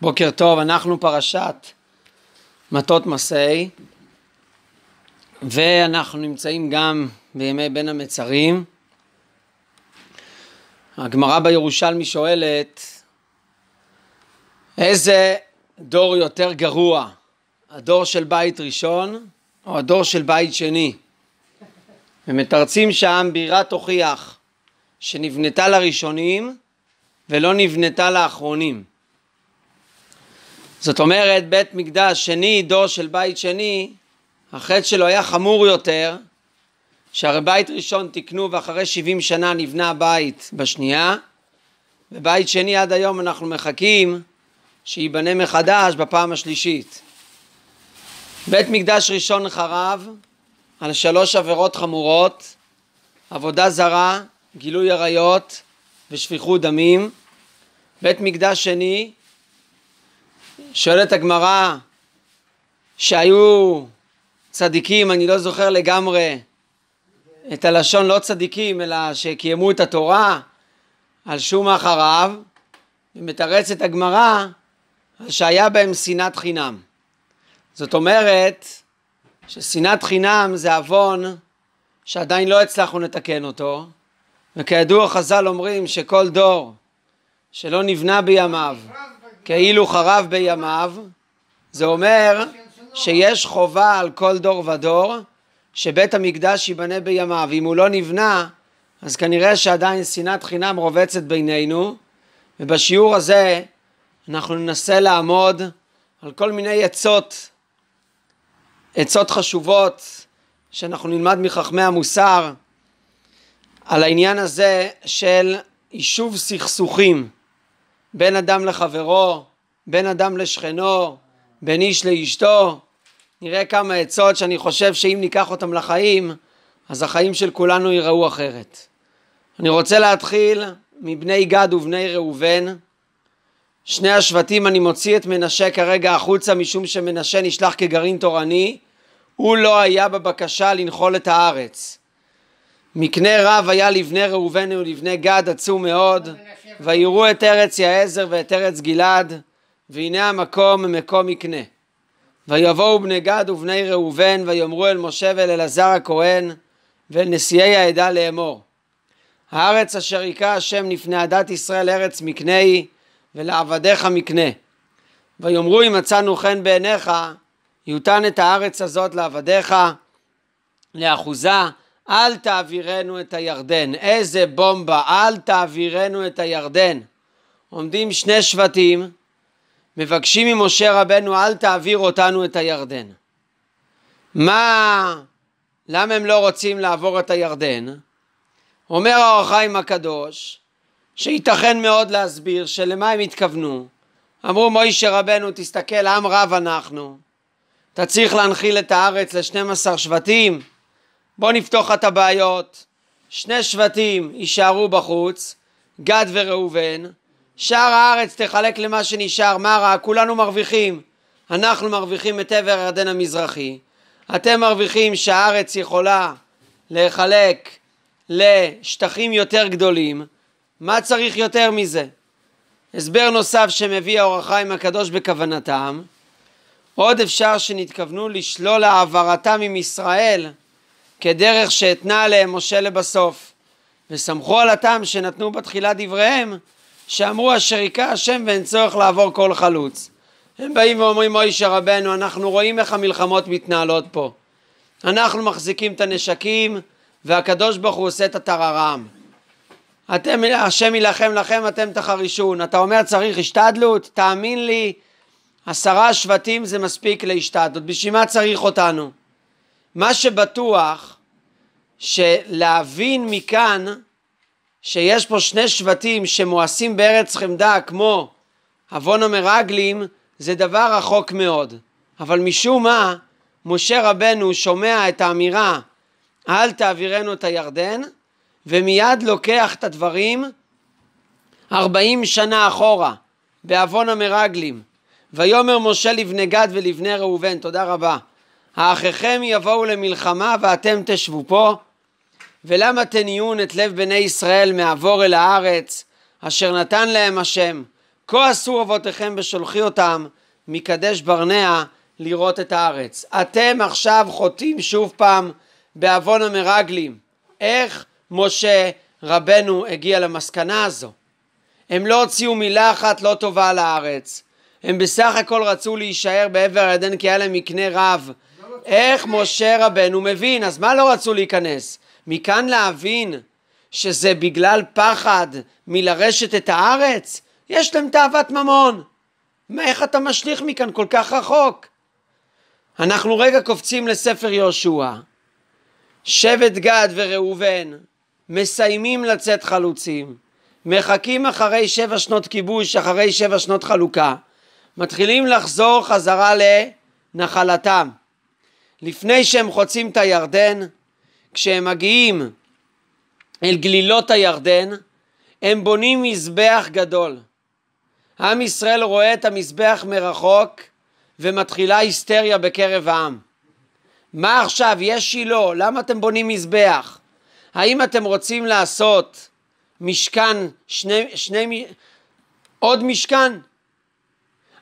בוקר טוב, אנחנו פרשת מטות מסעי ואנחנו נמצאים גם בימי בין המצרים. הגמרא בירושלמי שואלת איזה דור יותר גרוע, הדור של בית ראשון או הדור של בית שני? ומתרצים שם בירה תוכיח שנבנתה לראשונים ולא נבנתה לאחרונים. זאת אומרת, בית מקדש שני, דור של בית שני, החטא שלו היה חמור יותר, שהרי בית ראשון תיקנו ואחרי 70 שנה נבנה בית בשנייה, ובית שני עד היום אנחנו מחכים שייבנה מחדש בפעם השלישית. בית מקדש ראשון חרב על שלוש עבירות חמורות, עבודה זרה, גילוי עריות ושפיכות דמים. בית מקדש שני שואלת הגמרא שהיו צדיקים, אני לא זוכר לגמרי את הלשון לא צדיקים, אלא שקיימו את התורה על שום אחריו, ומתרצת הגמרא שהיה בהם שנאת חינם. זאת אומרת ששנאת חינם זה עוון שעדיין לא הצלחנו לתקן אותו, וכידוע חז"ל אומרים שכל דור שלא נבנה בימיו כאילו חרב בימיו, זה אומר שיש חובה על כל דור ודור שבית המקדש ייבנה בימיו. אם הוא לא נבנה, אז כנראה שעדיין שנאת חינם רובצת בינינו, ובשיעור הזה אנחנו ננסה לעמוד על כל מיני עצות, עצות חשובות שאנחנו נלמד מחכמי המוסר, על העניין הזה של יישוב סכסוכים. בין אדם לחברו, בין אדם לשכנו, בין איש לאשתו. נראה כמה עצות שאני חושב שאם ניקח אותם לחיים, אז החיים של כולנו ייראו אחרת. אני רוצה להתחיל מבני גד ובני ראובן. שני השבטים, אני מוציא את מנשה כרגע החוצה, משום שמנשה נשלח כגרעין תורני. הוא לא היה בבקשה לנחול את הארץ. מקנה רב היה לבני ראובן ולבני גד עצום מאוד, ויראו את ארץ יעזר ואת ארץ גלעד, והנה המקום מקום מקנה. ויבואו בני גד ובני ראובן, ויאמרו אל משה ואל אלעזר הכהן, ואל נשיאי העדה לאמור. הארץ אשר היכה השם לפני עדת ישראל ארץ מקנה היא, ולעבדיך מקנה. ויאמרו אם מצאנו חן בעיניך, יותן את הארץ הזאת לעבדיך, לאחוזה, אל תעבירנו את הירדן. איזה בומבה, אל תעבירנו את הירדן. עומדים שני שבטים, מבקשים ממשה רבנו, אל תעביר אותנו את הירדן. מה, למה הם לא רוצים לעבור את הירדן? אומר האור החיים הקדוש, שייתכן מאוד להסביר שלמה הם התכוונו. אמרו מוישה רבנו, תסתכל, עם רב אנחנו. אתה צריך להנחיל את הארץ ל-12 שבטים. בוא נפתוח את הבעיות. שני שבטים יישארו בחוץ, גד וראובן. שאר הארץ תחלק למה שנשאר, מה רע? כולנו מרוויחים. אנחנו מרוויחים את עבר הירדן המזרחי. אתם מרוויחים שהארץ יכולה להיחלק לשטחים יותר גדולים. מה צריך יותר מזה? הסבר נוסף שמביא האור החיים הקדוש בכוונתם, עוד אפשר שנתכוונו לשלול העברתם עם ישראל כדרך שהתנה עליהם משה לבסוף. וסמכו על הטעם שנתנו בתחילה דבריהם, שאמרו אשר היכה השם ואין צורך לעבור כל חלוץ. הם באים ואומרים, מוישה רבנו, אנחנו רואים איך המלחמות מתנהלות פה. אנחנו מחזיקים את הנשקים, והקדוש ברוך הוא עושה את הטררם. אתם, השם יילחם לכם, אתם תחרישון. אתה אומר, צריך השתדלות? תאמין לי, עשרה שבטים זה מספיק להשתדלות. בשביל מה צריך אותנו? מה שבטוח, שלהבין מכאן שיש פה שני שבטים שמואסים בארץ חמדה כמו עוון המרגלים, זה דבר רחוק מאוד. אבל משום מה, משה רבנו שומע את האמירה אל תעבירנו את הירדן, ומיד לוקח את הדברים ארבעים שנה אחורה, בעוון המרגלים. ויאמר משה לבני גד ולבני ראובן, תודה רבה. האחיכם יבואו למלחמה ואתם תשבו פה, ולמה תניון את לב בני ישראל מעבור אל הארץ, אשר נתן להם השם, כה עשו אבותיכם בשולחי אותם מקדש ברנע לראות את הארץ. אתם עכשיו חוטאים שוב פעם בעוון המרגלים. איך משה רבנו הגיע למסקנה הזו? הם לא הוציאו מילה אחת לא טובה על הארץ. הם בסך הכל רצו להישאר בעבר הירדן כי היה להם מקנה רב. לא איך משה רבנו מבין? אז מה לא רצו להיכנס? מכאן להבין שזה בגלל פחד מלרשת את הארץ? יש להם תאוות ממון. מה, איך אתה משליך מכאן כל כך רחוק? אנחנו רגע קופצים לספר יהושע. שבט גד וראובן מסיימים לצאת חלוצים, מחכים אחרי שבע שנות כיבוש, אחרי שבע שנות חלוקה, מתחילים לחזור חזרה לנחלתם. לפני שהם חוצים את הירדן, כשהם מגיעים אל גלילות הירדן, הם בונים מזבח גדול. עם ישראל רואה את המזבח מרחוק ומתחילה היסטריה בקרב העם. מה עכשיו, יש שילה, למה אתם בונים מזבח? האם אתם רוצים לעשות משכן, שני, שני, עוד משכן?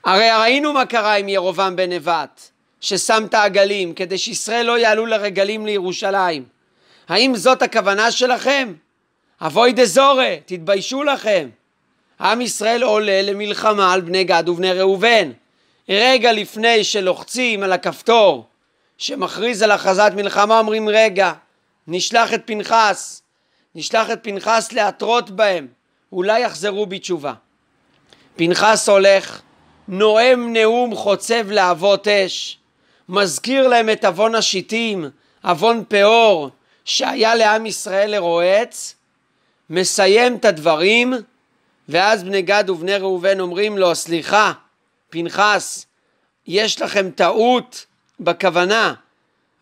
הרי ראינו מה קרה עם ירובעם בן נבט, ששם את העגלים, כדי שישראל לא יעלו לרגלים לירושלים. האם זאת הכוונה שלכם? אבוי דזורי, תתביישו לכם. עם ישראל עולה למלחמה על בני גד ובני ראובן. רגע לפני שלוחצים על הכפתור שמכריז על הכרזת מלחמה אומרים רגע, נשלח את פנחס, נשלח את פנחס להתרות בהם, אולי יחזרו בתשובה. פנחס הולך, נואם נאום חוצב להבות אש, מזכיר להם את עוון השיטים, עוון פאור, שהיה לעם ישראל לרועץ, מסיים את הדברים, ואז בני גד ובני ראובן אומרים לו, סליחה, פנחס, יש לכם טעות בכוונה.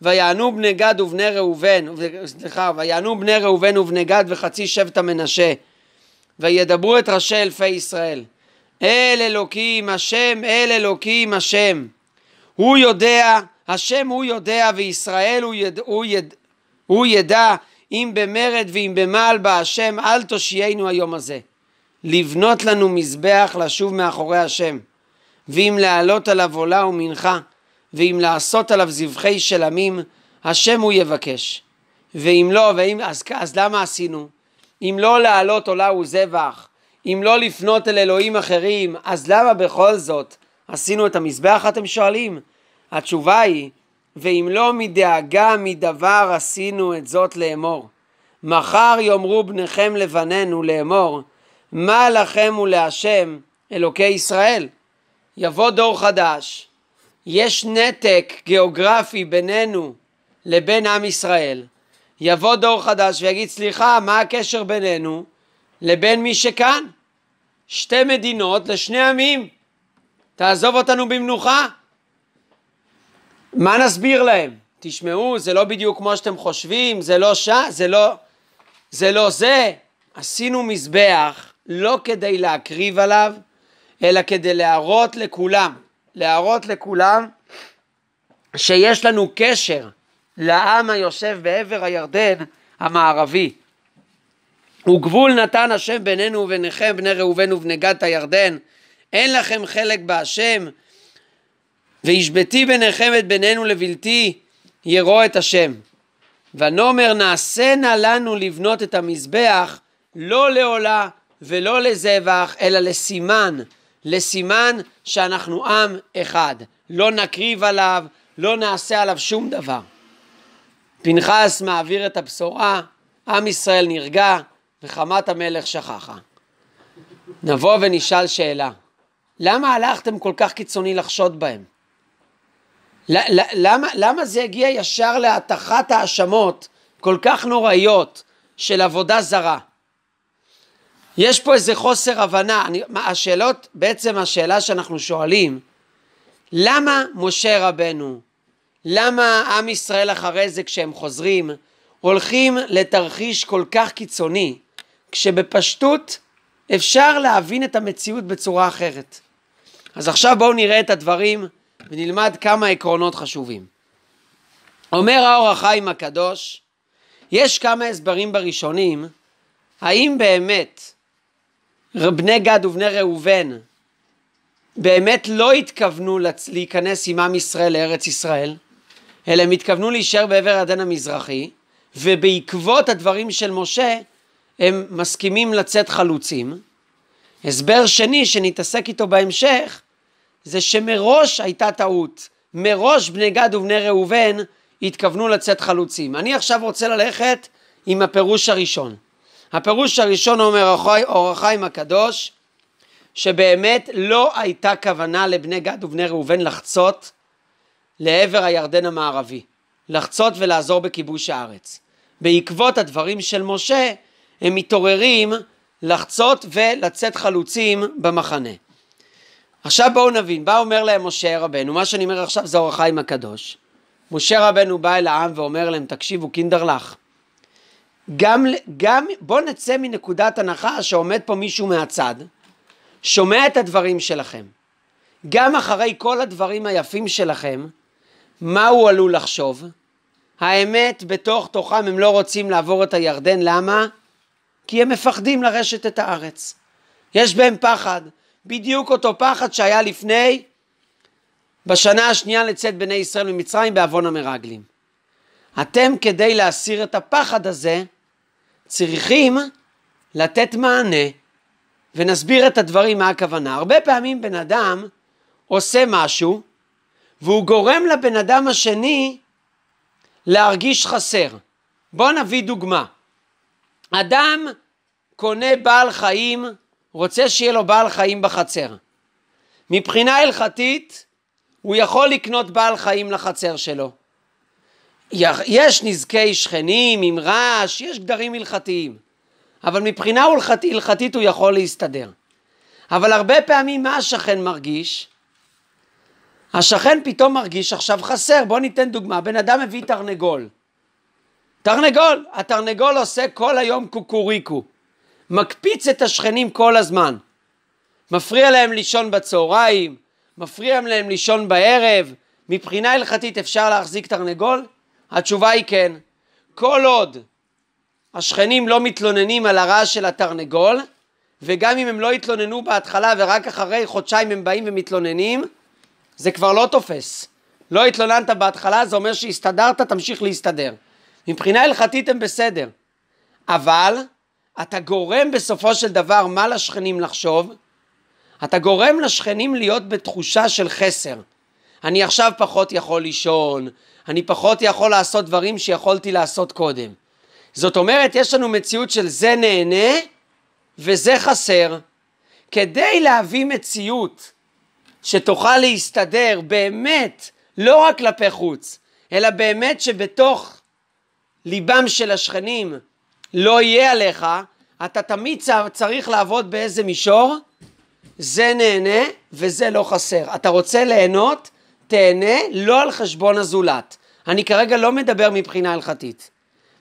ויענו בני גד ובני ראובן, סליחה, ויענו בני ראובן ובני גד וחצי שבט המנשה, וידברו את ראשי אלפי ישראל. אל אלוקים השם, אל אלוקים השם. הוא יודע, השם הוא יודע וישראל הוא, יד, הוא, יד, הוא ידע אם במרד ואם במעל בה השם אל תושיינו היום הזה. לבנות לנו מזבח לשוב מאחורי השם, ואם לעלות עליו עולה ומנחה, ואם לעשות עליו זבחי שלמים השם הוא יבקש. ואם לא, ואם, אז, אז למה עשינו? אם לא לעלות עולה וזבח, אם לא לפנות אל אלוהים אחרים, אז למה בכל זאת עשינו את המזבח, אתם שואלים? התשובה היא ואם לא מדאגה מדבר עשינו את זאת לאמור. מחר יאמרו בניכם לבנינו לאמור, מה לכם ולהשם אלוקי ישראל? יבוא דור חדש, יש נתק גיאוגרפי בינינו לבין עם ישראל, יבוא דור חדש ויגיד סליחה, מה הקשר בינינו לבין מי שכאן? שתי מדינות לשני עמים, תעזוב אותנו במנוחה. מה נסביר להם? תשמעו, זה לא בדיוק כמו שאתם חושבים, זה לא ש... זה לא... זה לא זה. עשינו מזבח לא כדי להקריב עליו, אלא כדי להראות לכולם, להראות לכולם שיש לנו קשר לעם היושב בעבר הירדן המערבי. וגבול נתן השם בינינו וביניכם, בני ראובן ובני גת הירדן. אין לכם חלק בהשם, והשבתי ביניכם את בינינו לבלתי ירוא את השם. ונאמר נא לנו לבנות את המזבח לא לעולה ולא לזבח אלא לסימן, לסימן שאנחנו עם אחד. לא נקריב עליו, לא נעשה עליו שום דבר. פנחס מעביר את הבשורה, עם ישראל נרגע וחמת המלך שכחה. נבוא ונשאל שאלה, למה הלכתם כל כך קיצוני לחשוד בהם? למה, למה זה הגיע ישר להתכת האשמות כל כך נוראיות של עבודה זרה? יש פה איזה חוסר הבנה, אני, מה, השאלות, בעצם השאלה שאנחנו שואלים, למה משה רבנו, למה עם ישראל אחרי זה כשהם חוזרים, הולכים לתרחיש כל כך קיצוני, כשבפשטות אפשר להבין את המציאות בצורה אחרת. אז עכשיו בואו נראה את הדברים ונלמד כמה עקרונות חשובים. אומר האור החיים הקדוש, יש כמה הסברים בראשונים, האם באמת בני גד ובני ראובן באמת לא התכוונו להיכנס עם עם ישראל לארץ ישראל, אלא הם התכוונו להישאר בעבר הדין המזרחי, ובעקבות הדברים של משה הם מסכימים לצאת חלוצים. הסבר שני שנתעסק איתו בהמשך, זה שמראש הייתה טעות. מראש בני גד ובני ראובן התכוונו לצאת חלוצים. אני עכשיו רוצה ללכת עם הפירוש הראשון. הפירוש הראשון אומר אור החיים הקדוש, שבאמת לא הייתה כוונה לבני גד ובני ראובן לחצות לעבר הירדן המערבי, לחצות ולעזור בכיבוש הארץ. בעקבות הדברים של משה, הם מתעוררים לחצות ולצאת חלוצים במחנה. עכשיו בואו נבין, בא אומר להם משה רבנו? מה שאני אומר עכשיו זה אור החיים הקדוש. משה רבנו בא אל העם ואומר להם, תקשיבו, קינדרלך. גם, גם בואו נצא מנקודת הנחה שעומד פה מישהו מהצד, שומע את הדברים שלכם. גם אחרי כל הדברים היפים שלכם, מה הוא עלול לחשוב? האמת, בתוך תוכם הם לא רוצים לעבור את הירדן, למה? כי הם מפחדים לרשת את הארץ. יש בהם פחד. בדיוק אותו פחד שהיה לפני, בשנה השנייה לצאת בני ישראל ממצרים בעוון המרגלים. אתם כדי להסיר את הפחד הזה, צריכים לתת מענה, ונסביר את הדברים מה הכוונה. הרבה פעמים בן אדם עושה משהו, והוא גורם לבן אדם השני להרגיש חסר. בואו נביא דוגמה. אדם קונה בעל חיים רוצה שיהיה לו בעל חיים בחצר. מבחינה הלכתית, הוא יכול לקנות בעל חיים לחצר שלו. יש נזקי שכנים עם רעש, יש גדרים הלכתיים, אבל מבחינה הלכתית הוא יכול להסתדר. אבל הרבה פעמים מה השכן מרגיש? השכן פתאום מרגיש עכשיו חסר. בוא ניתן דוגמה, בן אדם מביא תרנגול. תרנגול, התרנגול עושה כל היום קוקוריקו. מקפיץ את השכנים כל הזמן. מפריע להם לישון בצהריים, מפריע להם לישון בערב. מבחינה הלכתית אפשר להחזיק תרנגול? התשובה היא כן. כל עוד השכנים לא מתלוננים על הרעש של התרנגול, וגם אם הם לא התלוננו בהתחלה ורק אחרי חודשיים הם באים ומתלוננים, זה כבר לא תופס. לא התלוננת בהתחלה, זה אומר שהסתדרת, תמשיך להסתדר. מבחינה הלכתית הם בסדר. אבל אתה גורם בסופו של דבר מה לשכנים לחשוב? אתה גורם לשכנים להיות בתחושה של חסר. אני עכשיו פחות יכול לישון, אני פחות יכול לעשות דברים שיכולתי לעשות קודם. זאת אומרת, יש לנו מציאות של זה נהנה וזה חסר. כדי להביא מציאות שתוכל להסתדר באמת, לא רק כלפי חוץ, אלא באמת שבתוך ליבם של השכנים, לא יהיה עליך, אתה תמיד צריך לעבוד באיזה מישור, זה נהנה וזה לא חסר. אתה רוצה ליהנות, תהנה לא על חשבון הזולת. אני כרגע לא מדבר מבחינה הלכתית.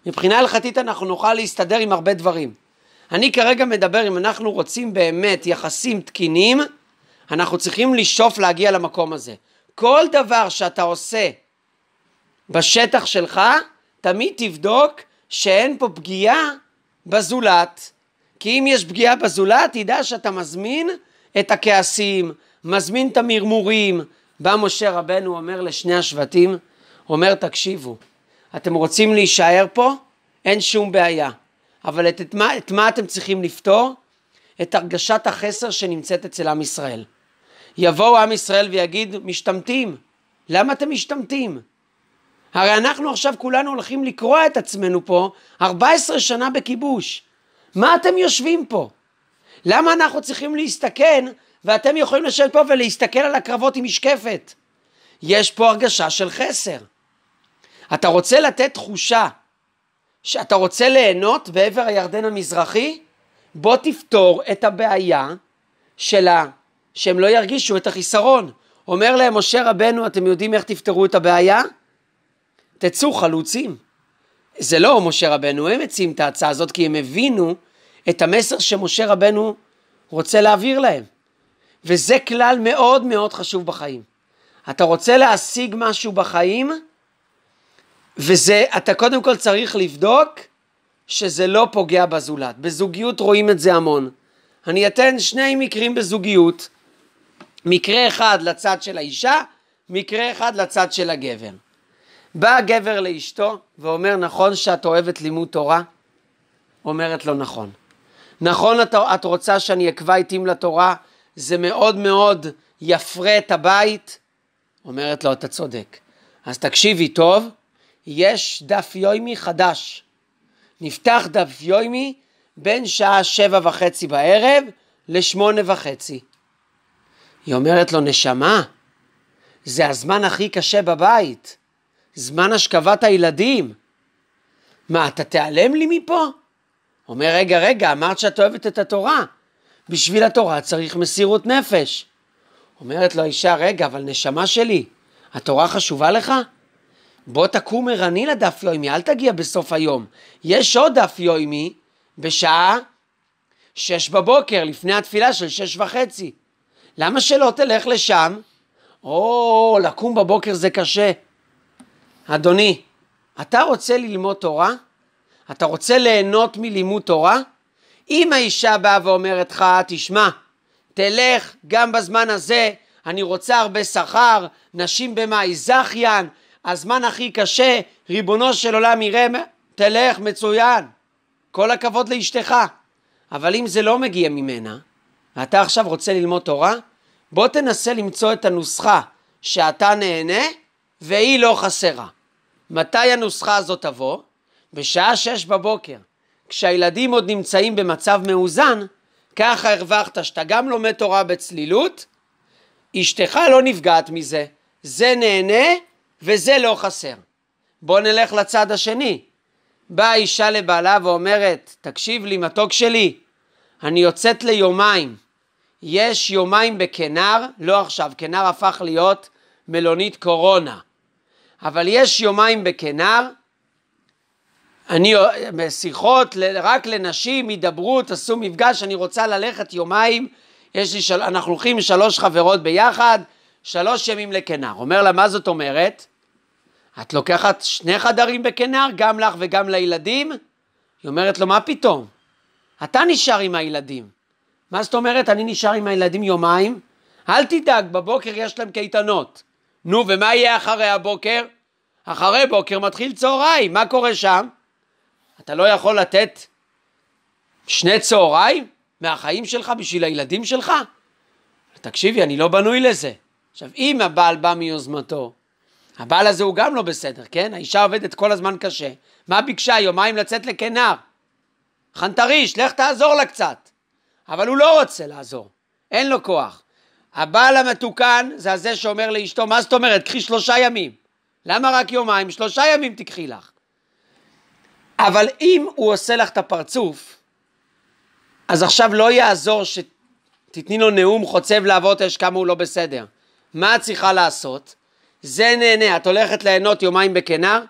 מבחינה הלכתית אנחנו נוכל להסתדר עם הרבה דברים. אני כרגע מדבר, אם אנחנו רוצים באמת יחסים תקינים, אנחנו צריכים לשאוף להגיע למקום הזה. כל דבר שאתה עושה בשטח שלך, תמיד תבדוק שאין פה פגיעה בזולת. כי אם יש פגיעה בזולת, תדע שאתה מזמין את הכעסים, מזמין את המרמורים. בא משה רבנו, אומר לשני השבטים, אומר, תקשיבו, אתם רוצים להישאר פה? אין שום בעיה. אבל את, את, מה, את מה אתם צריכים לפתור? את הרגשת החסר שנמצאת אצל עם ישראל. יבואו עם ישראל ויגיד, משתמטים. למה אתם משתמטים? הרי אנחנו עכשיו כולנו הולכים לקרוע את עצמנו פה 14 שנה בכיבוש. מה אתם יושבים פה? למה אנחנו צריכים להסתכן ואתם יכולים לשבת פה ולהסתכל על הקרבות עם משקפת? יש פה הרגשה של חסר. אתה רוצה לתת תחושה שאתה רוצה ליהנות בעבר הירדן המזרחי? בוא תפתור את הבעיה של ה... שהם לא ירגישו את החיסרון. אומר להם משה רבנו, אתם יודעים איך תפתרו את הבעיה? תצאו חלוצים. זה לא משה רבנו, הם מציעים את ההצעה הזאת כי הם הבינו את המסר שמשה רבנו רוצה להעביר להם. וזה כלל מאוד מאוד חשוב בחיים. אתה רוצה להשיג משהו בחיים, וזה, אתה קודם כל צריך לבדוק שזה לא פוגע בזולת. בזוגיות רואים את זה המון. אני אתן שני מקרים בזוגיות, מקרה אחד לצד של האישה, מקרה אחד לצד של הגבר. בא הגבר לאשתו ואומר, נכון שאת אוהבת לימוד תורה? אומרת לו, נכון. נכון את, את רוצה שאני אקבע עתים לתורה? זה מאוד מאוד יפרה את הבית? אומרת לו, אתה צודק. אז תקשיבי טוב, יש דף יוימי חדש. נפתח דף יוימי בין שעה שבע וחצי בערב לשמונה וחצי. היא אומרת לו, נשמה, זה הזמן הכי קשה בבית. זמן השכבת הילדים. מה, אתה תיעלם לי מפה? אומר, רגע, רגע, אמרת שאת אוהבת את התורה. בשביל התורה צריך מסירות נפש. אומרת לו האישה, רגע, אבל נשמה שלי, התורה חשובה לך? בוא תקום ערני לדף יוימי, אל תגיע בסוף היום. יש עוד דף יוימי בשעה שש בבוקר, לפני התפילה של שש וחצי. למה שלא תלך לשם? או, לקום בבוקר זה קשה. אדוני, אתה רוצה ללמוד תורה? אתה רוצה ליהנות מלימוד תורה? אם האישה באה ואומרת לך, תשמע, תלך גם בזמן הזה, אני רוצה הרבה שכר, נשים במאי זכיין, הזמן הכי קשה, ריבונו של עולם יראה, תלך, מצוין, כל הכבוד לאשתך. אבל אם זה לא מגיע ממנה, ואתה עכשיו רוצה ללמוד תורה, בוא תנסה למצוא את הנוסחה שאתה נהנה והיא לא חסרה. מתי הנוסחה הזאת תבוא? בשעה שש בבוקר, כשהילדים עוד נמצאים במצב מאוזן, ככה הרווחת שאתה גם לומד תורה בצלילות, אשתך לא נפגעת מזה, זה נהנה וזה לא חסר. בוא נלך לצד השני. באה אישה לבעלה ואומרת, תקשיב לי מתוק שלי, אני יוצאת ליומיים. יש יומיים בכנר, לא עכשיו, כנר הפך להיות מלונית קורונה. אבל יש יומיים בכנר, אני, שיחות רק לנשים, הידברות, עשו מפגש, אני רוצה ללכת יומיים, יש לי של... אנחנו הולכים שלוש חברות ביחד, שלוש ימים לכנר. אומר לה, מה זאת אומרת? את לוקחת שני חדרים בכנר, גם לך וגם לילדים? היא אומרת לו, מה פתאום? אתה נשאר עם הילדים. מה זאת אומרת, אני נשאר עם הילדים יומיים? אל תדאג, בבוקר יש להם קייטנות. נו, ומה יהיה אחרי הבוקר? אחרי בוקר מתחיל צהריים, מה קורה שם? אתה לא יכול לתת שני צהריים מהחיים שלך בשביל הילדים שלך? תקשיבי, אני לא בנוי לזה. עכשיו, אם הבעל בא מיוזמתו, הבעל הזה הוא גם לא בסדר, כן? האישה עובדת כל הזמן קשה. מה ביקשה? יומיים לצאת לכנר. חנטריש, לך תעזור לה קצת. אבל הוא לא רוצה לעזור, אין לו כוח. הבעל המתוקן זה הזה שאומר לאשתו, מה זאת אומרת, קחי שלושה ימים. למה רק יומיים? שלושה ימים תקחי לך. אבל אם הוא עושה לך את הפרצוף, אז עכשיו לא יעזור שתתני לו נאום חוצב להבות אש כמה הוא לא בסדר. מה את צריכה לעשות? זה נהנה, את הולכת ליהנות יומיים בכנר?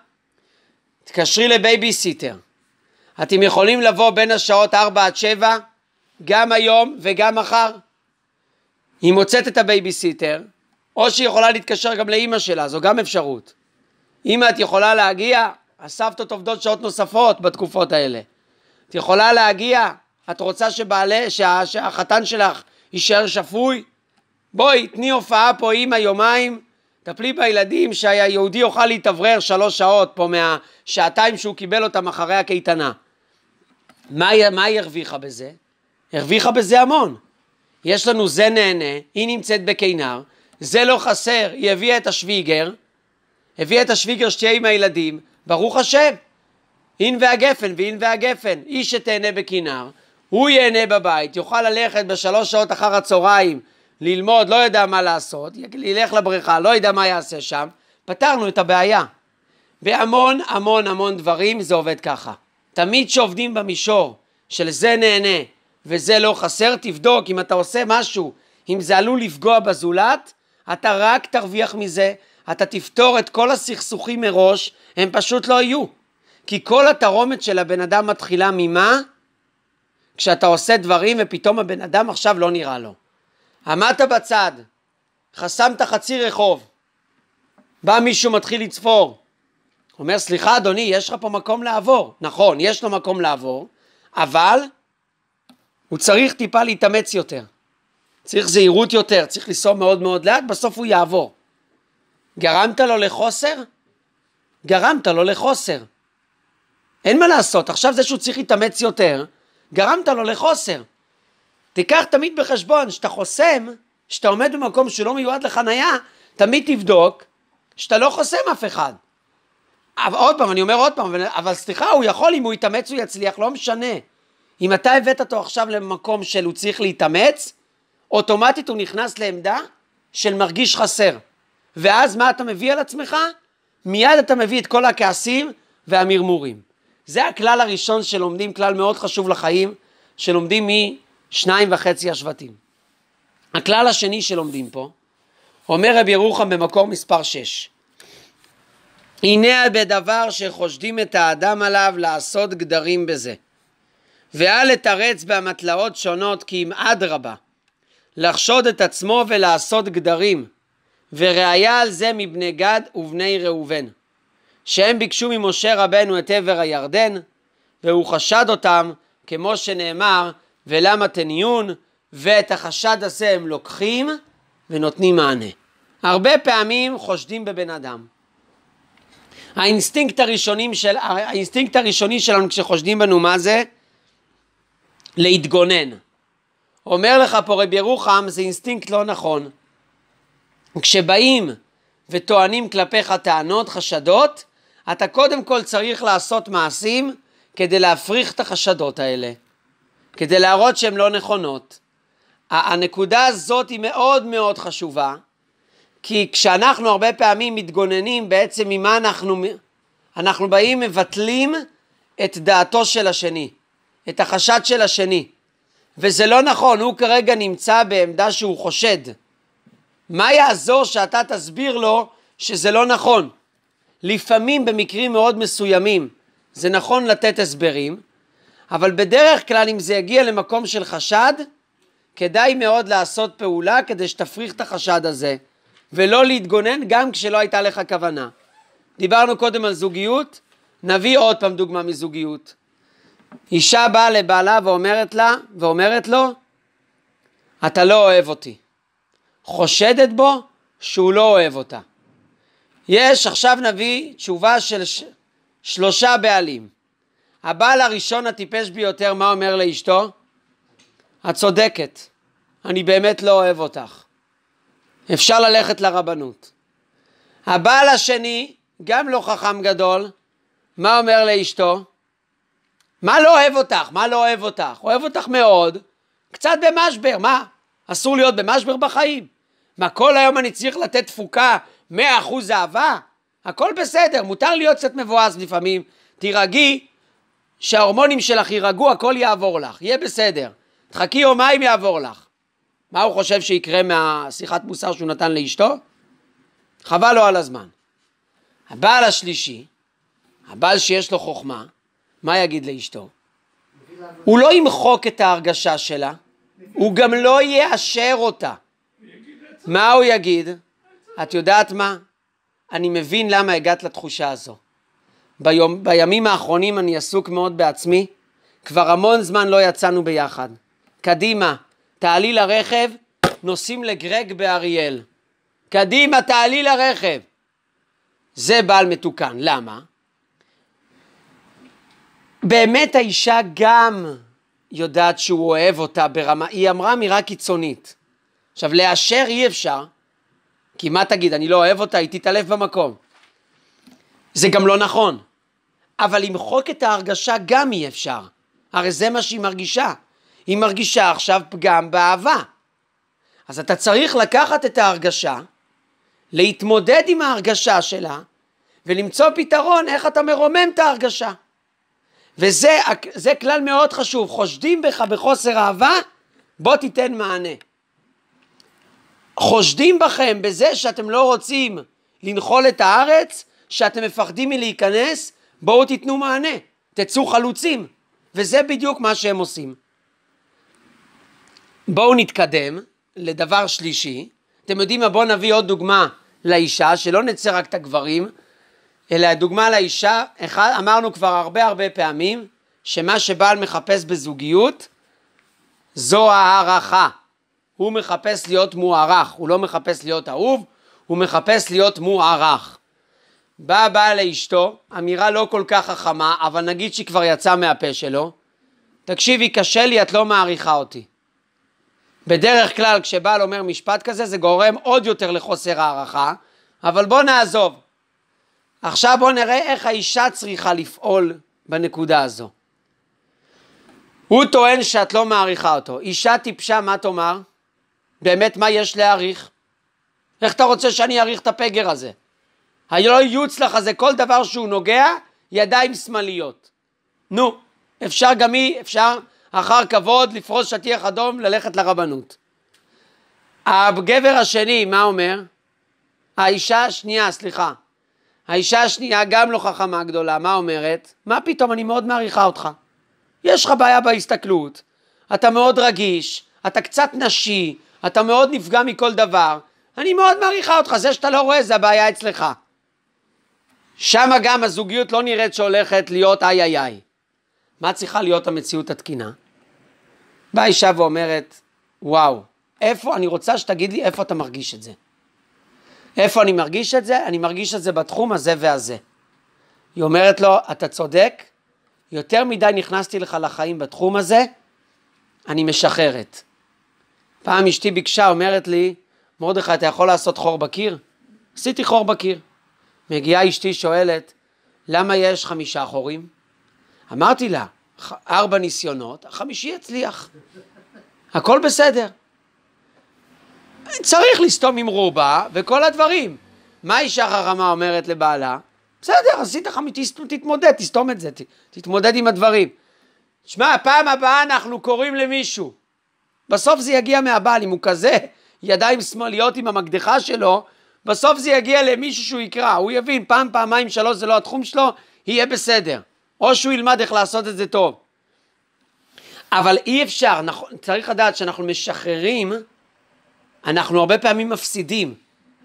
תקשרי לבייביסיטר. אתם יכולים לבוא בין השעות 4 עד 7, גם היום וגם מחר. היא מוצאת את הבייביסיטר, או שהיא יכולה להתקשר גם לאימא שלה, זו גם אפשרות. אימא, את יכולה להגיע? הסבתות עובדות שעות נוספות בתקופות האלה. את יכולה להגיע? את רוצה שבעלה, שה, שהחתן שלך יישאר שפוי? בואי, תני הופעה פה אימא יומיים, טפלי בילדים שהיהודי יוכל להתאוורר שלוש שעות פה מהשעתיים שהוא קיבל אותם אחרי הקייטנה. מה, מה היא הרוויחה בזה? הרוויחה בזה המון. יש לנו זה נהנה, היא נמצאת בקינר, זה לא חסר, היא הביאה את השוויגר, הביאה את השוויגר שתהיה עם הילדים, ברוך השם, הין והגפן והין והגפן, היא שתהנה בכינר, הוא ייהנה בבית, יוכל ללכת בשלוש שעות אחר הצהריים ללמוד, לא יודע מה לעשות, ילך לבריכה, לא יודע מה יעשה שם, פתרנו את הבעיה. בהמון המון המון דברים זה עובד ככה. תמיד כשעובדים במישור של זה נהנה וזה לא חסר, תבדוק אם אתה עושה משהו, אם זה עלול לפגוע בזולת, אתה רק תרוויח מזה, אתה תפתור את כל הסכסוכים מראש, הם פשוט לא יהיו. כי כל התרעומת של הבן אדם מתחילה ממה? כשאתה עושה דברים ופתאום הבן אדם עכשיו לא נראה לו. עמדת בצד, חסמת חצי רחוב, בא מישהו מתחיל לצפור, אומר סליחה אדוני יש לך פה מקום לעבור, נכון יש לו מקום לעבור, אבל הוא צריך טיפה להתאמץ יותר. צריך זהירות יותר, צריך לנסוע מאוד מאוד לאט, בסוף הוא יעבור. גרמת לו לחוסר? גרמת לו לחוסר. אין מה לעשות, עכשיו זה שהוא צריך להתאמץ יותר, גרמת לו לחוסר. תיקח תמיד בחשבון שאתה חוסם, שאתה עומד במקום שלא מיועד לחנייה, תמיד תבדוק שאתה לא חוסם אף אחד. אבל עוד פעם, אני אומר עוד פעם, אבל סליחה, הוא יכול, אם הוא יתאמץ הוא יצליח, לא משנה. אם אתה הבאת אותו עכשיו למקום של הוא צריך להתאמץ, אוטומטית הוא נכנס לעמדה של מרגיש חסר. ואז מה אתה מביא על עצמך? מיד אתה מביא את כל הכעסים והמרמורים. זה הכלל הראשון שלומדים, כלל מאוד חשוב לחיים, שלומדים משניים וחצי השבטים. הכלל השני שלומדים פה, אומר רבי ירוחם במקור מספר 6, הנה בדבר שחושדים את האדם עליו לעשות גדרים בזה. ואל לתרץ באמתלאות שונות כי אם אדרבה, לחשוד את עצמו ולעשות גדרים, וראיה על זה מבני גד ובני ראובן, שהם ביקשו ממשה רבנו את עבר הירדן, והוא חשד אותם, כמו שנאמר, ולמה תניון, ואת החשד הזה הם לוקחים ונותנים מענה. הרבה פעמים חושדים בבן אדם. האינסטינקט, הראשונים של, האינסטינקט הראשוני שלנו כשחושדים בנו מה זה? להתגונן. אומר לך פה רבי ירוחם, זה אינסטינקט לא נכון. כשבאים וטוענים כלפיך טענות, חשדות, אתה קודם כל צריך לעשות מעשים כדי להפריך את החשדות האלה, כדי להראות שהן לא נכונות. הנקודה הזאת היא מאוד מאוד חשובה, כי כשאנחנו הרבה פעמים מתגוננים בעצם ממה אנחנו, אנחנו באים מבטלים את דעתו של השני. את החשד של השני. וזה לא נכון, הוא כרגע נמצא בעמדה שהוא חושד. מה יעזור שאתה תסביר לו שזה לא נכון? לפעמים במקרים מאוד מסוימים זה נכון לתת הסברים, אבל בדרך כלל אם זה יגיע למקום של חשד, כדאי מאוד לעשות פעולה כדי שתפריך את החשד הזה, ולא להתגונן גם כשלא הייתה לך כוונה. דיברנו קודם על זוגיות, נביא עוד פעם דוגמה מזוגיות. אישה באה לבעלה ואומרת לה, ואומרת לו, אתה לא אוהב אותי. חושדת בו שהוא לא אוהב אותה. יש, עכשיו נביא תשובה של ש... שלושה בעלים. הבעל הראשון הטיפש ביותר, מה אומר לאשתו? את צודקת, אני באמת לא אוהב אותך. אפשר ללכת לרבנות. הבעל השני, גם לא חכם גדול, מה אומר לאשתו? מה לא אוהב אותך? מה לא אוהב אותך? אוהב אותך מאוד, קצת במשבר, מה? אסור להיות במשבר בחיים. מה, כל היום אני צריך לתת תפוקה 100% אהבה? הכל בסדר, מותר להיות קצת מבואז לפעמים. תירגעי, שההורמונים שלך יירגעו, הכל יעבור לך, יהיה בסדר. תחכי יומיים יעבור לך. מה הוא חושב שיקרה מהשיחת מוסר שהוא נתן לאשתו? חבל לו על הזמן. הבעל השלישי, הבעל שיש לו חוכמה, מה יגיד לאשתו? הוא לא ימחוק את ההרגשה שלה, הוא גם לא יאשר אותה. מה הוא יגיד? את יודעת מה? אני מבין למה הגעת לתחושה הזו. ביום, בימים האחרונים אני עסוק מאוד בעצמי, כבר המון זמן לא יצאנו ביחד. קדימה, תעלי לרכב, נוסעים לגרג באריאל. קדימה, תעלי לרכב. זה בעל מתוקן, למה? באמת האישה גם יודעת שהוא אוהב אותה ברמה, היא אמרה אמירה קיצונית. עכשיו, לאשר אי אפשר, כי מה תגיד, אני לא אוהב אותה, היא תתעלף במקום. זה גם לא נכון. אבל למחוק את ההרגשה גם אי אפשר. הרי זה מה שהיא מרגישה. היא מרגישה עכשיו פגם באהבה. אז אתה צריך לקחת את ההרגשה, להתמודד עם ההרגשה שלה, ולמצוא פתרון איך אתה מרומם את ההרגשה. וזה כלל מאוד חשוב, חושדים בך בחוסר אהבה, בוא תיתן מענה. חושדים בכם בזה שאתם לא רוצים לנחול את הארץ, שאתם מפחדים מלהיכנס, בואו תיתנו מענה, תצאו חלוצים, וזה בדיוק מה שהם עושים. בואו נתקדם לדבר שלישי, אתם יודעים מה? בואו נביא עוד דוגמה לאישה, שלא נצא רק את הגברים, אלא דוגמה לאישה, אחד, אמרנו כבר הרבה הרבה פעמים, שמה שבעל מחפש בזוגיות, זו הערכה. הוא מחפש להיות מוערך, הוא לא מחפש להיות אהוב, הוא מחפש להיות מוערך. בא הבעל לאשתו, אמירה לא כל כך חכמה, אבל נגיד שהיא כבר יצאה מהפה שלו, תקשיבי, קשה לי, את לא מעריכה אותי. בדרך כלל כשבעל אומר משפט כזה, זה גורם עוד יותר לחוסר הערכה, אבל בוא נעזוב. עכשיו בואו נראה איך האישה צריכה לפעול בנקודה הזו. הוא טוען שאת לא מעריכה אותו. אישה טיפשה, מה תאמר? באמת, מה יש להעריך? איך אתה רוצה שאני אעריך את הפגר הזה? הלא יוצלח הזה, כל דבר שהוא נוגע, ידיים שמאליות. נו, אפשר גם היא, אפשר אחר כבוד לפרוס שטיח אדום, ללכת לרבנות. הגבר השני, מה אומר? האישה השנייה, סליחה, האישה השנייה גם לא חכמה גדולה, מה אומרת? מה פתאום, אני מאוד מעריכה אותך. יש לך בעיה בהסתכלות, אתה מאוד רגיש, אתה קצת נשי, אתה מאוד נפגע מכל דבר, אני מאוד מעריכה אותך, זה שאתה לא רואה זה הבעיה אצלך. שם גם הזוגיות לא נראית שהולכת להיות איי איי איי. מה צריכה להיות המציאות התקינה? באה אישה ואומרת, וואו, איפה, אני רוצה שתגיד לי איפה אתה מרגיש את זה. איפה אני מרגיש את זה? אני מרגיש את זה בתחום הזה והזה. היא אומרת לו, אתה צודק, יותר מדי נכנסתי לך לחיים בתחום הזה, אני משחררת. פעם אשתי ביקשה, אומרת לי, מרדכי, אתה יכול לעשות חור בקיר? עשיתי חור בקיר. מגיעה אשתי, שואלת, למה יש חמישה חורים? אמרתי לה, ארבע ניסיונות, החמישי יצליח. הכל בסדר. צריך לסתום עם רובה וכל הדברים. מה אישה חכמה אומרת לבעלה? בסדר, עשית חמיתיסט, תתמודד, תסתום את זה, ת, תתמודד עם הדברים. שמע, פעם הבאה אנחנו קוראים למישהו. בסוף זה יגיע מהבעל, אם הוא כזה, ידיים שמאליות עם המקדחה שלו, בסוף זה יגיע למישהו שהוא יקרא, הוא יבין, פעם, פעמיים, שלוש, זה לא התחום שלו, יהיה בסדר. או שהוא ילמד איך לעשות את זה טוב. אבל אי אפשר, נכון, צריך לדעת שאנחנו משחררים אנחנו הרבה פעמים מפסידים,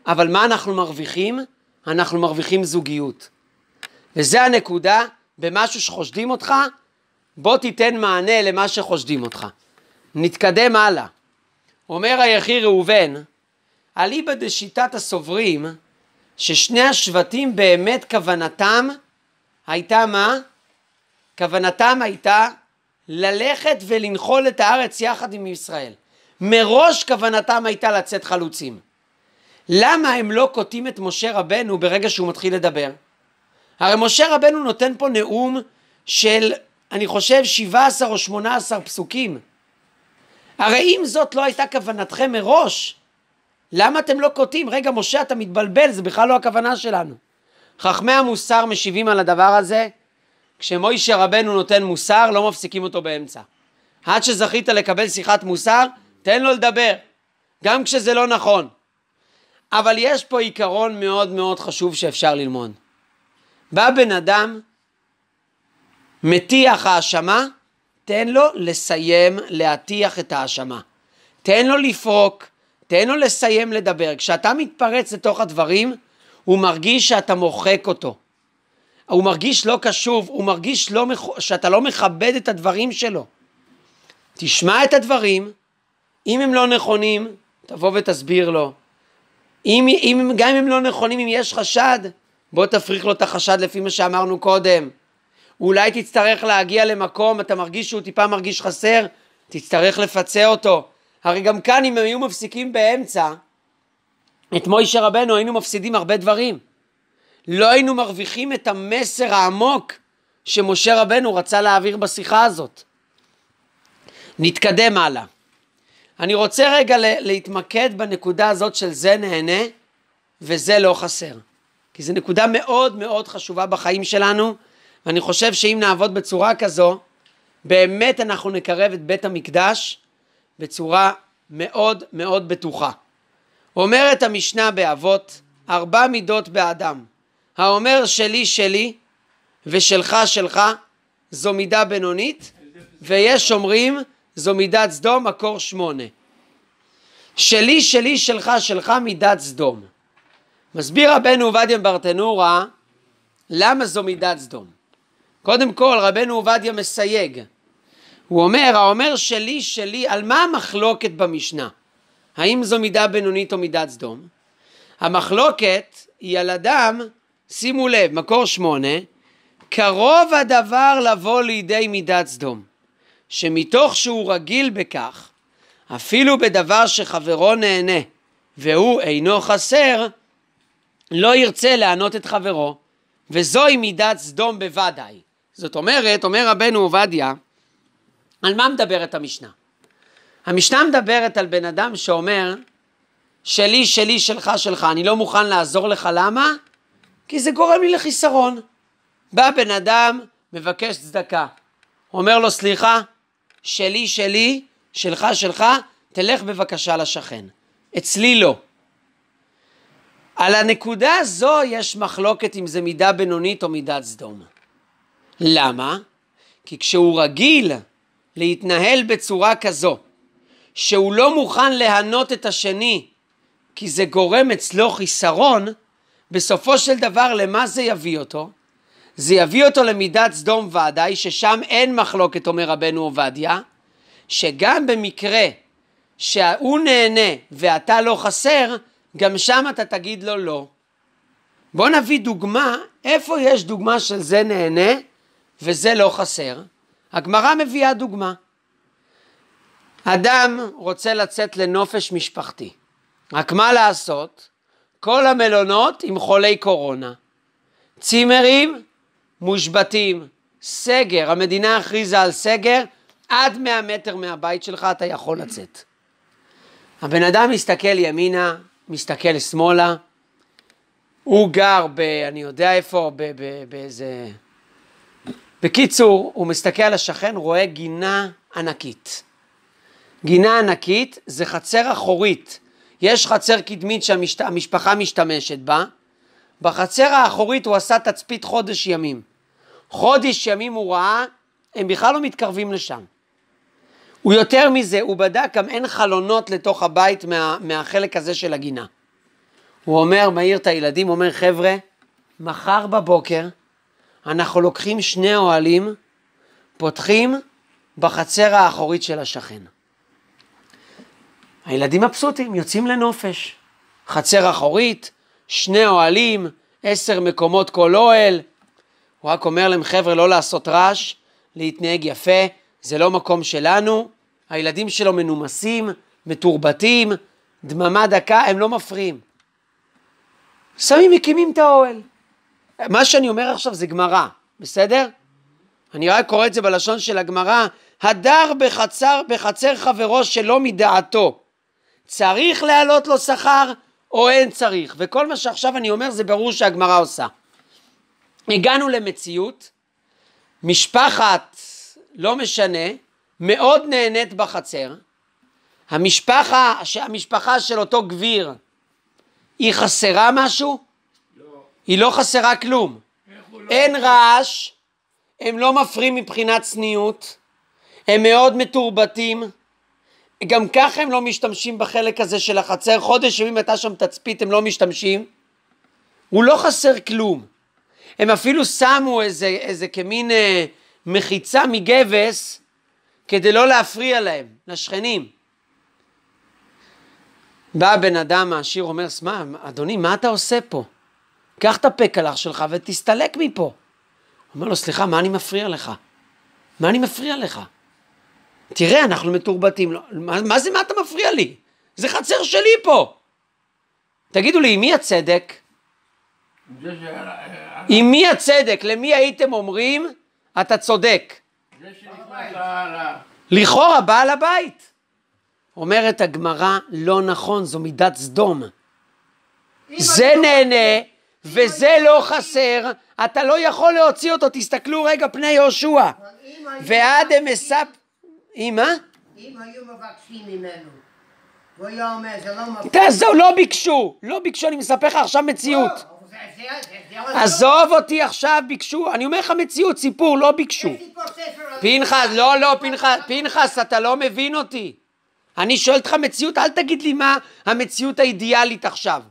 אבל מה אנחנו מרוויחים? אנחנו מרוויחים זוגיות. וזה הנקודה, במשהו שחושדים אותך, בוא תיתן מענה למה שחושדים אותך. נתקדם הלאה. אומר היחי ראובן, אליבא דשיטת הסוברים, ששני השבטים באמת כוונתם הייתה מה? כוונתם הייתה ללכת ולנחול את הארץ יחד עם ישראל. מראש כוונתם הייתה לצאת חלוצים. למה הם לא קוטעים את משה רבנו ברגע שהוא מתחיל לדבר? הרי משה רבנו נותן פה נאום של, אני חושב, 17 או 18 פסוקים. הרי אם זאת לא הייתה כוונתכם מראש, למה אתם לא קוטעים? רגע, משה, אתה מתבלבל, זה בכלל לא הכוונה שלנו. חכמי המוסר משיבים על הדבר הזה, כשמוישה רבנו נותן מוסר, לא מפסיקים אותו באמצע. עד שזכית לקבל שיחת מוסר, תן לו לדבר, גם כשזה לא נכון. אבל יש פה עיקרון מאוד מאוד חשוב שאפשר ללמוד. בא בן אדם, מטיח האשמה, תן לו לסיים להטיח את ההאשמה. תן לו לפרוק, תן לו לסיים לדבר. כשאתה מתפרץ לתוך הדברים, הוא מרגיש שאתה מוחק אותו. הוא מרגיש לא קשוב, הוא מרגיש לא, שאתה לא מכבד את הדברים שלו. תשמע את הדברים, אם הם לא נכונים, תבוא ותסביר לו. אם, אם, גם אם הם לא נכונים, אם יש חשד, בוא תפריך לו את החשד לפי מה שאמרנו קודם. אולי תצטרך להגיע למקום, אתה מרגיש שהוא טיפה מרגיש חסר, תצטרך לפצה אותו. הרי גם כאן אם הם היו מפסיקים באמצע, את מוישה רבנו היינו מפסידים הרבה דברים. לא היינו מרוויחים את המסר העמוק שמשה רבנו רצה להעביר בשיחה הזאת. נתקדם הלאה. אני רוצה רגע להתמקד בנקודה הזאת של זה נהנה וזה לא חסר. כי זו נקודה מאוד מאוד חשובה בחיים שלנו, ואני חושב שאם נעבוד בצורה כזו, באמת אנחנו נקרב את בית המקדש בצורה מאוד מאוד בטוחה. אומרת המשנה באבות, ארבע מידות באדם, האומר שלי שלי ושלך שלך, זו מידה בינונית, ויש אומרים זו מידת סדום, מקור שמונה. שלי, שלי, שלך, שלך, מידת סדום. מסביר רבנו עובדיה ברטנורה למה זו מידת סדום. קודם כל, רבנו עובדיה מסייג. הוא אומר, האומר שלי, שלי, על מה המחלוקת במשנה? האם זו מידה בינונית או מידת סדום? המחלוקת היא על אדם, שימו לב, מקור שמונה, קרוב הדבר לבוא לידי מידת סדום. שמתוך שהוא רגיל בכך, אפילו בדבר שחברו נהנה והוא אינו חסר, לא ירצה לענות את חברו, וזוהי מידת סדום בוודאי. זאת אומרת, אומר רבנו עובדיה, על מה מדברת המשנה? המשנה מדברת על בן אדם שאומר, שלי, שלי, שלך, שלך, אני לא מוכן לעזור לך, למה? כי זה גורם לי לחיסרון. בא בן אדם, מבקש צדקה, אומר לו, סליחה, שלי שלי, שלך שלך, תלך בבקשה לשכן. אצלי לא. על הנקודה הזו יש מחלוקת אם זה מידה בינונית או מידת סדום. למה? כי כשהוא רגיל להתנהל בצורה כזו, שהוא לא מוכן להנות את השני כי זה גורם אצלו חיסרון, בסופו של דבר למה זה יביא אותו? זה יביא אותו למידת סדום ועדי, ששם אין מחלוקת, אומר רבנו עובדיה, שגם במקרה שהוא נהנה ואתה לא חסר, גם שם אתה תגיד לו לא. בוא נביא דוגמה, איפה יש דוגמה של זה נהנה וזה לא חסר? הגמרא מביאה דוגמה. אדם רוצה לצאת לנופש משפחתי, רק מה לעשות? כל המלונות עם חולי קורונה. צימרים מושבתים, סגר, המדינה הכריזה על סגר, עד 100 מטר מהבית שלך אתה יכול לצאת. הבן אדם מסתכל ימינה, מסתכל שמאלה, הוא גר ב... אני יודע איפה, ב, ב, באיזה... בקיצור, הוא מסתכל על השכן, רואה גינה ענקית. גינה ענקית זה חצר אחורית. יש חצר קדמית שהמשפחה משתמשת בה, בחצר האחורית הוא עשה תצפית חודש ימים. חודש ימים הוא ראה, הם בכלל לא מתקרבים לשם. הוא יותר מזה, הוא בדק גם אין חלונות לתוך הבית מה, מהחלק הזה של הגינה. הוא אומר, מעיר את הילדים, אומר, חבר'ה, מחר בבוקר אנחנו לוקחים שני אוהלים, פותחים בחצר האחורית של השכן. הילדים מבסוטים, יוצאים לנופש. חצר אחורית, שני אוהלים, עשר מקומות כל אוהל, הוא רק אומר להם, חבר'ה, לא לעשות רעש, להתנהג יפה, זה לא מקום שלנו, הילדים שלו מנומסים, מתורבתים, דממה דקה, הם לא מפריעים. שמים, מקימים את האוהל. מה שאני אומר עכשיו זה גמרא, בסדר? אני רק קורא את זה בלשון של הגמרא, הדר בחצר, בחצר חברו שלא מדעתו. צריך להעלות לו שכר או אין צריך? וכל מה שעכשיו אני אומר זה ברור שהגמרא עושה. הגענו למציאות, משפחת, לא משנה, מאוד נהנית בחצר, המשפחה, המשפחה של אותו גביר, היא חסרה משהו? לא. היא לא חסרה כלום. לא אין לא רעש, הם לא מפרים מבחינת צניעות, הם מאוד מתורבתים, גם ככה הם לא משתמשים בחלק הזה של החצר, חודש ימים הייתה שם תצפית, הם לא משתמשים, הוא לא חסר כלום. הם אפילו שמו איזה, איזה כמין אה, מחיצה מגבס כדי לא להפריע להם, לשכנים. בא הבן אדם העשיר, אומר, שמע, אדוני, מה אתה עושה פה? קח את הפקלח שלך ותסתלק מפה. אומר לו, סליחה, מה אני מפריע לך? מה אני מפריע לך? תראה, אנחנו מתורבתים. לא, מה, מה זה, מה אתה מפריע לי? זה חצר שלי פה. תגידו לי, עם מי הצדק? אה, אה, עם מי הצדק? למי הייתם אומרים, אתה צודק? לכאורה בעל הבית. אומרת הגמרא, לא נכון, זו מידת סדום. זה לא נהנה וזה לא, לא חסר, אתה לא יכול להוציא אותו, תסתכלו רגע פני יהושע. ועד אמספ... אמא? אה? אם היו מבקשים ממנו, הוא היה אומר, זה לא מבקשים. תעזוב, לא ביקשו, לא ביקשו, אני מספר לך עכשיו מציאות. לא, לא- עזוב אותי עכשיו, ביקשו, אני אומר לך מציאות, סיפור, לא ביקשו. לא פנחס, לא, לא, פנחס, אתה לא מבין אותי. אני שואל אותך מציאות, אל תגיד לי מה המציאות האידיאלית עכשיו.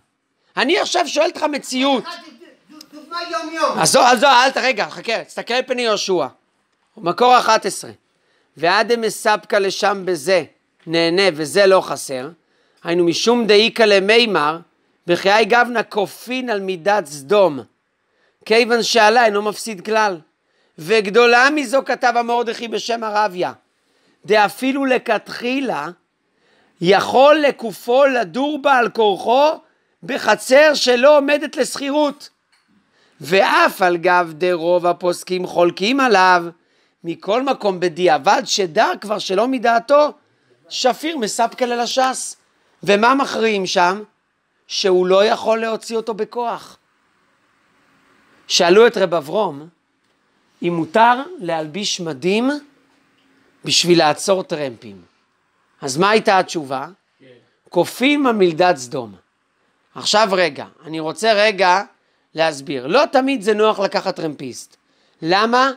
אני עכשיו שואל אותך מציאות. דוגמה יום-יום. עזוב, עזוב, אל רגע, חכה, תסתכל על פני יהושע. מקור 11. ועד מספקא לשם בזה נהנה וזה לא חסר. היינו משום דאיקא למימר, בחיי גבנה כופין על מידת סדום, כיוון שעלה אינו מפסיד כלל. וגדולה מזו כתב המורדכי בשם הרביה, דאפילו לכתחילה יכול לקופו לדור בעל על כורחו בחצר שלא עומדת לשכירות. ואף על גב דרוב הפוסקים חולקים עליו, מכל מקום בדיעבד שדר כבר שלא מדעתו, שפיר מספקה ללש"ס. ומה מכריעים שם? שהוא לא יכול להוציא אותו בכוח. שאלו את רב אברום אם מותר להלביש מדים בשביל לעצור טרמפים. אז מה הייתה התשובה? כן. כופים המלדת סדום. עכשיו רגע, אני רוצה רגע להסביר. לא תמיד זה נוח לקחת טרמפיסט. למה?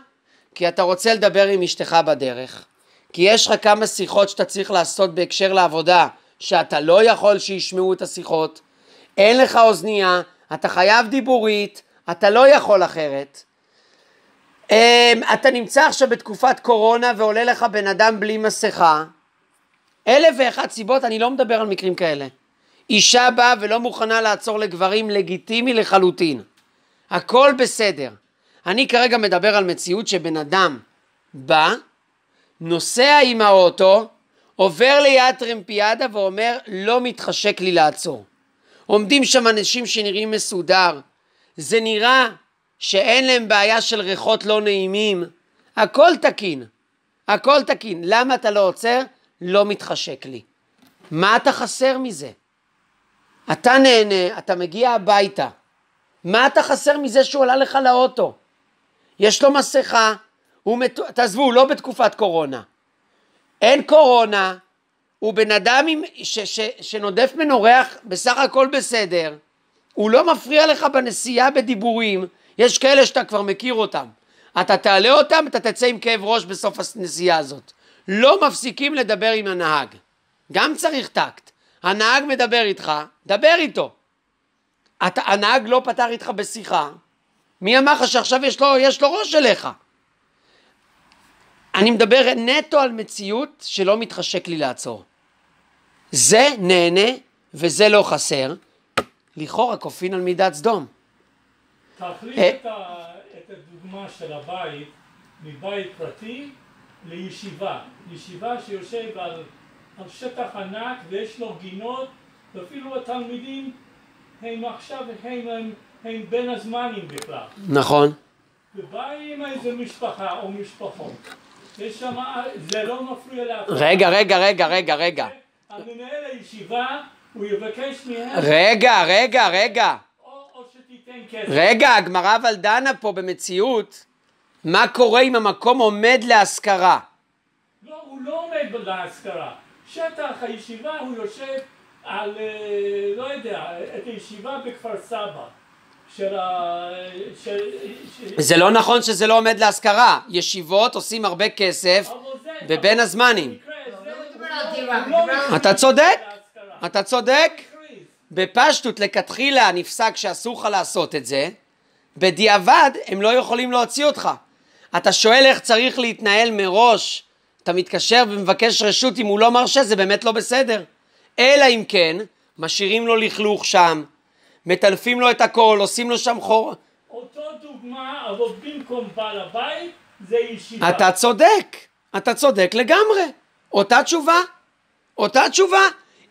כי אתה רוצה לדבר עם אשתך בדרך, כי יש לך כמה שיחות שאתה צריך לעשות בהקשר לעבודה, שאתה לא יכול שישמעו את השיחות, אין לך אוזנייה, אתה חייב דיבורית, אתה לא יכול אחרת. אמ, אתה נמצא עכשיו בתקופת קורונה ועולה לך בן אדם בלי מסכה. אלף ואחת סיבות, אני לא מדבר על מקרים כאלה. אישה באה ולא מוכנה לעצור לגברים, לגיטימי לחלוטין. הכל בסדר. אני כרגע מדבר על מציאות שבן אדם בא, נוסע עם האוטו, עובר ליד טרמפיאדה ואומר לא מתחשק לי לעצור. עומדים שם אנשים שנראים מסודר, זה נראה שאין להם בעיה של ריחות לא נעימים, הכל תקין, הכל תקין. למה אתה לא עוצר? לא מתחשק לי. מה אתה חסר מזה? אתה נהנה, אתה מגיע הביתה. מה אתה חסר מזה שהוא עלה לך לאוטו? יש לו מסכה, הוא מת... תעזבו, הוא לא בתקופת קורונה. אין קורונה, הוא בן אדם עם, ש, ש, שנודף מנורח בסך הכל בסדר, הוא לא מפריע לך בנסיעה בדיבורים, יש כאלה שאתה כבר מכיר אותם. אתה תעלה אותם, אתה תצא עם כאב ראש בסוף הנסיעה הזאת. לא מפסיקים לדבר עם הנהג. גם צריך טקט. הנהג מדבר איתך, דבר איתו. אתה, הנהג לא פתר איתך בשיחה, מי אמר לך שעכשיו יש לו, יש לו ראש אליך? אני מדבר נטו על מציאות שלא מתחשק לי לעצור. זה נהנה וזה לא חסר, לכאורה כופין על מידת סדום. תחליף אה. את, הדוגמה של הבית מבית פרטי לישיבה. ישיבה שיושב על, על שטח ענק ויש לו גינות, ואפילו התלמידים הם עכשיו, הם, הם, הם בין הזמנים בכלל. נכון. ובאים איזה משפחה או משפחות. יש שם, זה לא מפריע לאף אחד. רגע, רגע, רגע, רגע, רגע. המנהל הישיבה, הוא יבקש מהם... רגע, רגע, רגע. או, או שתיתן כסף. רגע, הגמרא אבל דנה פה במציאות, מה קורה אם המקום עומד להשכרה? לא, הוא לא עומד להשכרה. שטח הישיבה, הוא יושב על, אה, לא יודע, את הישיבה בכפר סבא. של ה... זה לא נכון שזה לא עומד להשכרה. ישיבות עושים הרבה כסף בבין הזמנים. אתה צודק, אתה צודק. בפשטות לכתחילה נפסק שאסור לך לעשות את זה, בדיעבד הם לא יכולים להוציא אותך. אתה שואל איך צריך להתנהל מראש, אתה מתקשר ומבקש רשות, אם הוא לא מרשה זה באמת לא בסדר. אלא אם כן, משאירים לו לכלוך שם, מטלפים לו את הכל, עושים לו שם חור... אותו דוגמה, אבל במקום בעל הבית זה ישיבה. אתה צודק, אתה צודק לגמרי. אותה תשובה, אותה תשובה.